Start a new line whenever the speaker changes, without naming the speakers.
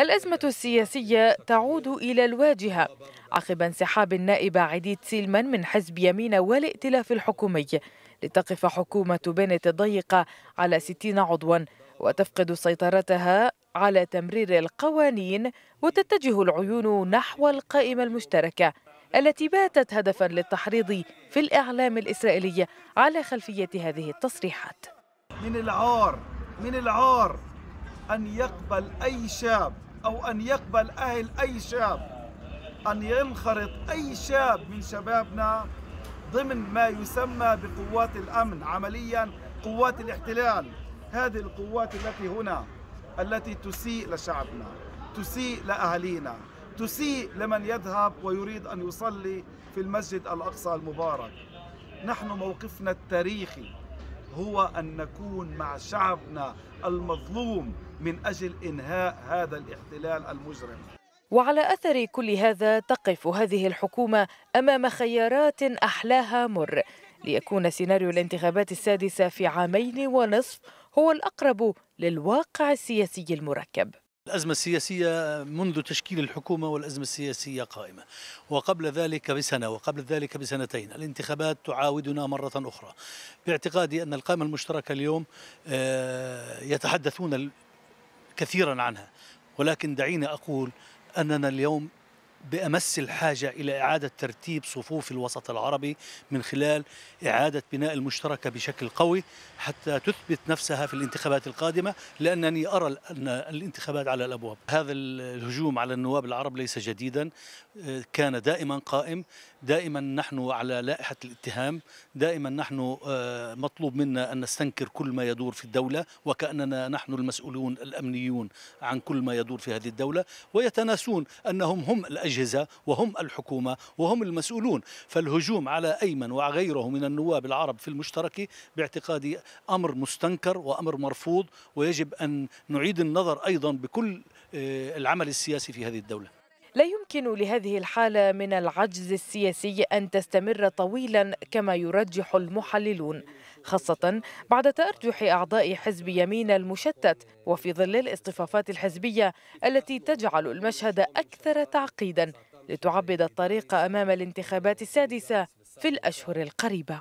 الأزمة
السياسية تعود إلى الواجهة عقب انسحاب النائب عديد سيلمان من حزب يمين والائتلاف الحكومي لتقف حكومة بنت الضيقة على 60 عضوا وتفقد سيطرتها على تمرير القوانين وتتجه العيون نحو القائمة المشتركة التي باتت هدفا للتحريض في الإعلام الإسرائيلي على خلفية هذه التصريحات
من العار من العار أن يقبل أي شاب أو أن يقبل أهل أي شاب أن ينخرط أي شاب من شبابنا ضمن ما يسمى بقوات الأمن عمليا قوات الاحتلال هذه القوات التي هنا التي تسيء لشعبنا تسيء لأهالينا تسيء لمن يذهب ويريد أن يصلي في المسجد الأقصى المبارك نحن موقفنا التاريخي هو أن نكون مع شعبنا المظلوم من أجل إنهاء هذا الاحتلال المجرم
وعلى أثر كل هذا تقف هذه الحكومة أمام خيارات أحلاها مر ليكون سيناريو الانتخابات السادسة في عامين ونصف هو الأقرب للواقع السياسي المركب
الأزمة السياسية منذ تشكيل الحكومة والأزمة السياسية قائمة وقبل ذلك بسنة وقبل ذلك بسنتين الانتخابات تعاودنا مرة أخرى باعتقادي أن القائمة المشتركة اليوم آه، يتحدثون كثيرا عنها ولكن دعيني أقول أننا اليوم بأمس الحاجة إلى إعادة ترتيب صفوف الوسط العربي من خلال إعادة بناء المشتركة بشكل قوي حتى تثبت نفسها في الانتخابات القادمة لأنني أرى أن الانتخابات على الأبواب هذا الهجوم على النواب العرب ليس جديدا كان دائما قائم دائما نحن على لائحة الاتهام دائما نحن آه، مطلوب منا أن نستنكر كل ما يدور في الدولة وكأننا نحن المسؤولون الأمنيون عن كل ما يدور في هذه الدولة ويتناسون أنهم هم الأجل الأجهزة وهم الحكومة وهم المسؤولون فالهجوم على أيمن وغيره من النواب العرب في المشترك باعتقادي أمر مستنكر وأمر مرفوض ويجب أن نعيد النظر أيضا بكل آه، العمل السياسي في هذه الدولة
لا يمكن لهذه الحالة من العجز السياسي أن تستمر طويلا كما يرجح المحللون خاصة بعد تأرجح أعضاء حزب يمين المشتت وفي ظل الاصطفافات الحزبية التي تجعل المشهد أكثر تعقيدا لتعبد الطريق أمام الانتخابات السادسة في الأشهر القريبة